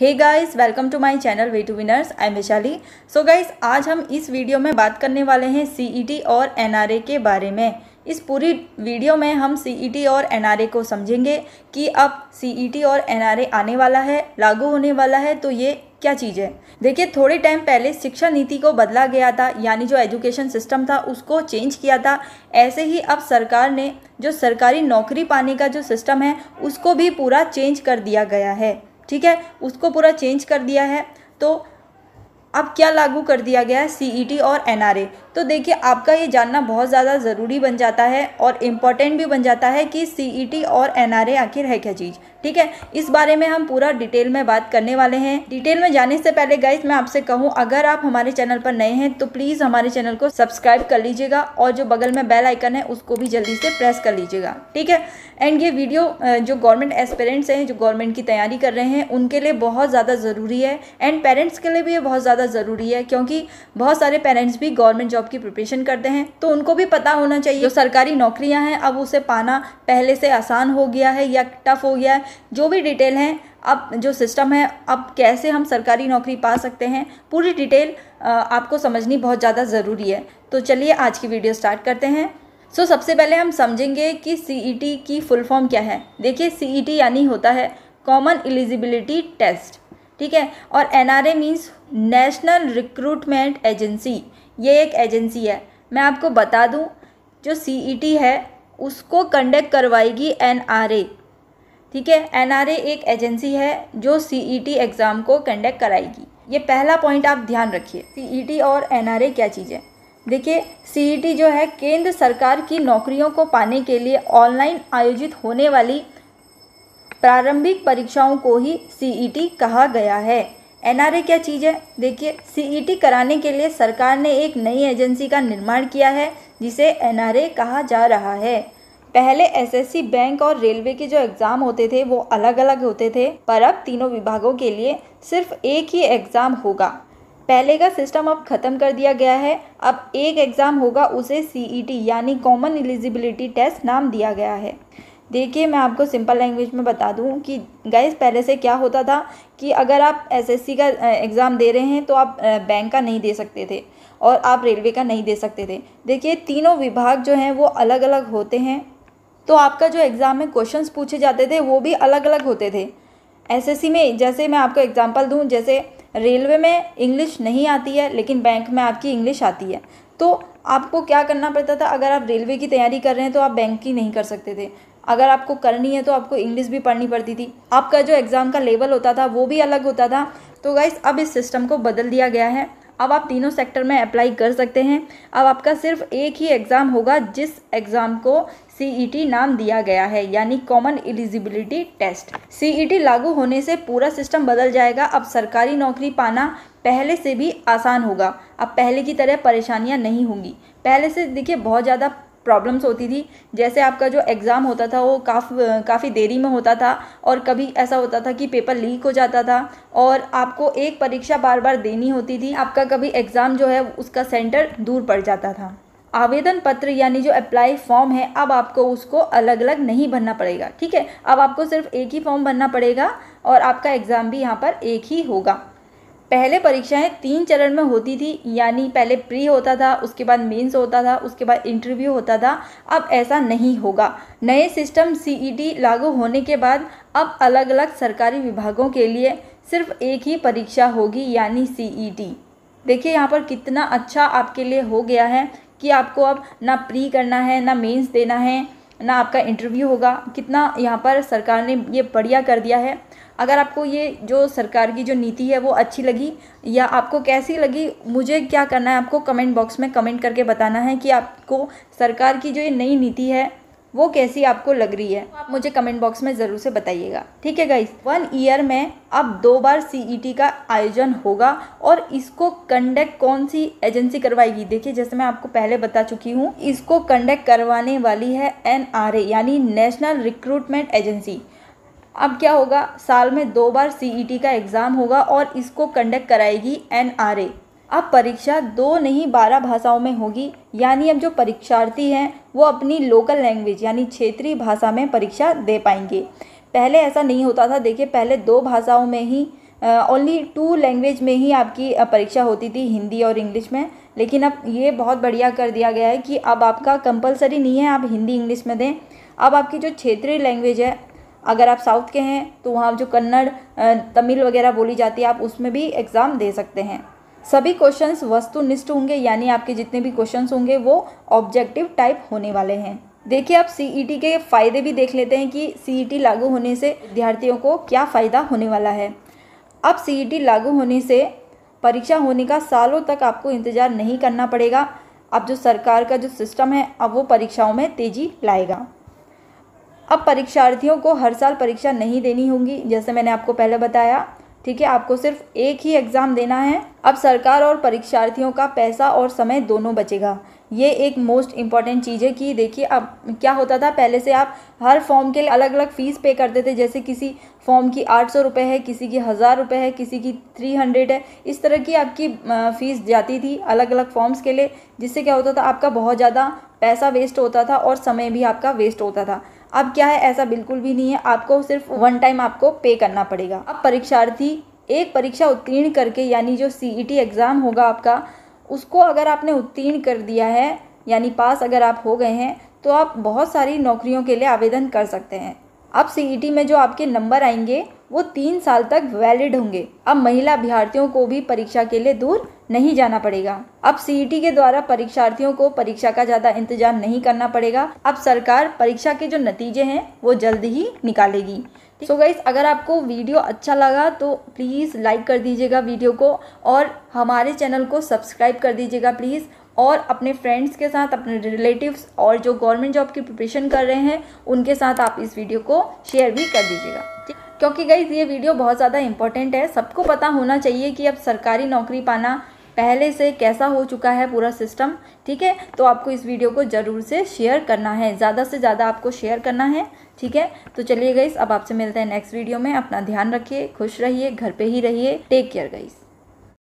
hey guys welcome to my channel way to winners I am Vaishali so guys आज हम इस video में बात करने वाले हैं सीईटी e और एनआरए के बारे में इस पूरी वीडियो में हम सीईटी e और एनआरए को समझेंगे कि अब सीईटी e और एनआरए आने वाला है लागू होने वाला है तो ये क्या चीज़ है देखिए थोड़े टाइम पहले शिक्षा नीति को बदला गया था यानी जो एजुकेशन सिस्टम था उसको चेंज किया था ऐसे ही अब सरकार ने जो सरकारी नौकरी पाने का जो सिस्टम है उसको भी पूरा चेंज कर दिया गया है ठीक है उसको पूरा चेंज कर दिया है तो अब क्या लागू कर दिया गया है सी e और एन तो देखिए आपका ये जानना बहुत ज़्यादा ज़रूरी बन जाता है और इम्पॉर्टेंट भी बन जाता है कि सी e और एन आखिर है क्या चीज़ ठीक है इस बारे में हम पूरा डिटेल में बात करने वाले हैं डिटेल में जाने से पहले गाइज मैं आपसे कहूँ अगर आप हमारे चैनल पर नए हैं तो प्लीज़ हमारे चैनल को सब्सक्राइब कर लीजिएगा और जो बगल में बेल आइकन है उसको भी जल्दी से प्रेस कर लीजिएगा ठीक है एंड ये वीडियो जो गवर्नमेंट एस्पेरेंट्स हैं जो गवर्नमेंट की तैयारी कर रहे हैं उनके लिए बहुत ज़्यादा ज़रूरी है एंड पेरेंट्स के लिए भी ये बहुत ज़्यादा ज़रूरी है क्योंकि बहुत सारे पेरेंट्स भी गवर्नमेंट जॉब जॉब की प्रिपरेशन करते हैं तो उनको भी पता होना चाहिए जो सरकारी नौकरियां हैं अब उसे पाना पहले से आसान हो गया है या टफ हो गया है जो भी डिटेल हैं अब जो सिस्टम है अब कैसे हम सरकारी नौकरी पा सकते हैं पूरी डिटेल आपको समझनी बहुत ज़्यादा ज़रूरी है तो चलिए आज की वीडियो स्टार्ट करते हैं सो so, सबसे पहले हम समझेंगे कि सी e की फुल फॉर्म क्या है देखिए सी e यानी होता है कॉमन एलिजिबिलिटी टेस्ट ठीक है और N R A means national recruitment agency ये एक एजेंसी है मैं आपको बता दूं जो सी e है उसको कंडक्ट करवाएगी एन ठीक है एन एक एजेंसी है जो सी एग्ज़ाम e को कंडक्ट कराएगी ये पहला पॉइंट आप ध्यान रखिए सी e और एन क्या चीज़ है देखिए सी जो है केंद्र सरकार की नौकरियों को पाने के लिए ऑनलाइन आयोजित होने वाली प्रारंभिक परीक्षाओं को ही सी कहा गया है एनआरए क्या चीज़ है देखिए सीईटी कराने के लिए सरकार ने एक नई एजेंसी का निर्माण किया है जिसे एनआरए कहा जा रहा है पहले एसएससी बैंक और रेलवे के जो एग्ज़ाम होते थे वो अलग अलग होते थे पर अब तीनों विभागों के लिए सिर्फ एक ही एग्ज़ाम होगा पहले का सिस्टम अब ख़त्म कर दिया गया है अब एक एग्ज़ाम होगा उसे सीईटी यानी कॉमन एलिजिबिलिटी टेस्ट नाम दिया गया है देखिए मैं आपको सिंपल लैंग्वेज में बता दूं कि गैस पहले से क्या होता था कि अगर आप एसएससी का एग्ज़ाम दे रहे हैं तो आप बैंक का नहीं दे सकते थे और आप रेलवे का नहीं दे सकते थे देखिए तीनों विभाग जो हैं वो अलग अलग होते हैं तो आपका जो एग्ज़ाम में क्वेश्चंस पूछे जाते थे वो भी अलग अलग होते थे एसएससी में जैसे मैं आपको एग्ज़ाम्पल दूँ जैसे रेलवे में इंग्लिश नहीं आती है लेकिन बैंक में आपकी इंग्लिश आती है तो आपको क्या करना पड़ता था अगर आप रेलवे की तैयारी कर रहे हैं तो आप बैंक की नहीं कर सकते थे अगर आपको करनी है तो आपको इंग्लिश भी पढ़नी पड़ती थी आपका जो एग्ज़ाम का लेवल होता था वो भी अलग होता था तो गाइस अब इस सिस्टम को बदल दिया गया है अब आप तीनों सेक्टर में अप्लाई कर सकते हैं अब आपका सिर्फ एक ही एग्ज़ाम होगा जिस एग्ज़ाम को सी e नाम दिया गया है यानी कॉमन एलिजिबिलिटी टेस्ट सी लागू होने से पूरा सिस्टम बदल जाएगा अब सरकारी नौकरी पाना पहले से भी आसान होगा अब पहले की तरह परेशानियां नहीं होंगी पहले से देखिए बहुत ज़्यादा प्रॉब्लम्स होती थी जैसे आपका जो एग्ज़ाम होता था वो काफ़ काफ़ी देरी में होता था और कभी ऐसा होता था कि पेपर लीक हो जाता था और आपको एक परीक्षा बार बार देनी होती थी आपका कभी एग्ज़ाम जो है उसका सेंटर दूर पड़ जाता था आवेदन पत्र यानी जो अप्लाई फॉर्म है अब आपको उसको अलग अलग नहीं भरना पड़ेगा ठीक है अब आपको सिर्फ एक ही फॉर्म भरना पड़ेगा और आपका एग्ज़ाम भी यहाँ पर एक ही होगा पहले परीक्षाएं तीन चरण में होती थी यानी पहले प्री होता था उसके बाद मेंस होता था उसके बाद इंटरव्यू होता था अब ऐसा नहीं होगा नए सिस्टम सीईटी e लागू होने के बाद अब अलग अलग सरकारी विभागों के लिए सिर्फ एक ही परीक्षा होगी यानी सीईटी e देखिए यहाँ पर कितना अच्छा आपके लिए हो गया है कि आपको अब ना प्री करना है ना मेन्स देना है ना आपका इंटरव्यू होगा कितना यहाँ पर सरकार ने ये बढ़िया कर दिया है अगर आपको ये जो सरकार की जो नीति है वो अच्छी लगी या आपको कैसी लगी मुझे क्या करना है आपको कमेंट बॉक्स में कमेंट करके बताना है कि आपको सरकार की जो ये नई नीति है वो कैसी आपको लग रही है आप मुझे कमेंट बॉक्स में ज़रूर से बताइएगा ठीक है गाइस वन ईयर में अब दो बार सी e का आयोजन होगा और इसको कंडक्ट कौन सी एजेंसी करवाएगी देखिए जैसे मैं आपको पहले बता चुकी हूँ इसको कंडक्ट करवाने वाली है एन यानी नेशनल रिक्रूटमेंट एजेंसी अब क्या होगा साल में दो बार सी e का एग्ज़ाम होगा और इसको कंडक्ट कराएगी एन अब परीक्षा दो नहीं बारह भाषाओं में होगी यानी अब जो परीक्षार्थी हैं वो अपनी लोकल लैंग्वेज यानी क्षेत्रीय भाषा में परीक्षा दे पाएंगे पहले ऐसा नहीं होता था देखिए पहले दो भाषाओं में ही ओनली टू लैंग्वेज में ही आपकी परीक्षा होती थी हिंदी और इंग्लिश में लेकिन अब ये बहुत बढ़िया कर दिया गया है कि अब आपका कंपलसरी नहीं है आप हिंदी इंग्लिश में दें अब आपकी जो क्षेत्रीय लैंग्वेज है अगर आप साउथ के हैं तो वहाँ जो कन्नड़ तमिल वगैरह बोली जाती है आप उसमें भी एग्ज़ाम दे सकते हैं सभी क्वेश्चंस वस्तुनिष्ठ होंगे यानी आपके जितने भी क्वेश्चंस होंगे वो ऑब्जेक्टिव टाइप होने वाले हैं देखिए आप सीईटी e के फ़ायदे भी देख लेते हैं कि सीईटी e लागू होने से विद्यार्थियों को क्या फ़ायदा होने वाला है अब सीईटी e लागू होने से परीक्षा होने का सालों तक आपको इंतज़ार नहीं करना पड़ेगा अब जो सरकार का जो सिस्टम है अब वो परीक्षाओं में तेज़ी लाएगा अब परीक्षार्थियों को हर साल परीक्षा नहीं देनी होगी जैसे मैंने आपको पहले बताया ठीक है आपको सिर्फ एक ही एग्ज़ाम देना है अब सरकार और परीक्षार्थियों का पैसा और समय दोनों बचेगा ये एक मोस्ट इम्पॉर्टेंट चीज़ है कि देखिए अब क्या होता था पहले से आप हर फॉर्म के लिए अलग अलग फ़ीस पे करते थे जैसे किसी फॉर्म की आठ सौ रुपये है किसी की हज़ार रुपये है किसी की थ्री हंड्रेड है इस तरह की आपकी फ़ीस जाती थी अलग अलग फॉर्म्स के लिए जिससे क्या होता था आपका बहुत ज़्यादा पैसा वेस्ट होता था और समय भी आपका वेस्ट होता था अब क्या है ऐसा बिल्कुल भी नहीं है आपको सिर्फ वन टाइम आपको पे करना पड़ेगा अब परीक्षार्थी एक परीक्षा उत्तीर्ण करके यानी जो सी एग्ज़ाम e होगा आपका उसको अगर आपने उत्तीर्ण कर दिया है यानी पास अगर आप हो गए हैं तो आप बहुत सारी नौकरियों के लिए आवेदन कर सकते हैं अब सीईटी e में जो आपके नंबर आएंगे वो तीन साल तक वैलिड होंगे अब महिला अभ्यर्थियों को भी परीक्षा के लिए दूर नहीं जाना पड़ेगा अब सीईटी e के द्वारा परीक्षार्थियों को परीक्षा का ज्यादा इंतजार नहीं करना पड़ेगा अब सरकार परीक्षा के जो नतीजे हैं वो जल्द ही निकालेगी सो so गाइस अगर आपको वीडियो अच्छा लगा तो प्लीज़ लाइक कर दीजिएगा वीडियो को और हमारे चैनल को सब्सक्राइब कर दीजिएगा प्लीज़ और अपने फ्रेंड्स के साथ अपने रिलेटिव्स और जो गवर्नमेंट जॉब की प्रिपरेशन कर रहे हैं उनके साथ आप इस वीडियो को शेयर भी कर दीजिएगा क्योंकि गई ये वीडियो बहुत ज़्यादा इंपॉर्टेंट है सबको पता होना चाहिए कि अब सरकारी नौकरी पाना पहले से कैसा हो चुका है पूरा सिस्टम ठीक है तो आपको इस वीडियो को ज़रूर से शेयर करना है ज़्यादा से ज़्यादा आपको शेयर करना है ठीक है तो चलिए गईस अब आपसे मिलते हैं नेक्स्ट वीडियो में अपना ध्यान रखिए खुश रहिए घर पे ही रहिए टेक केयर गईस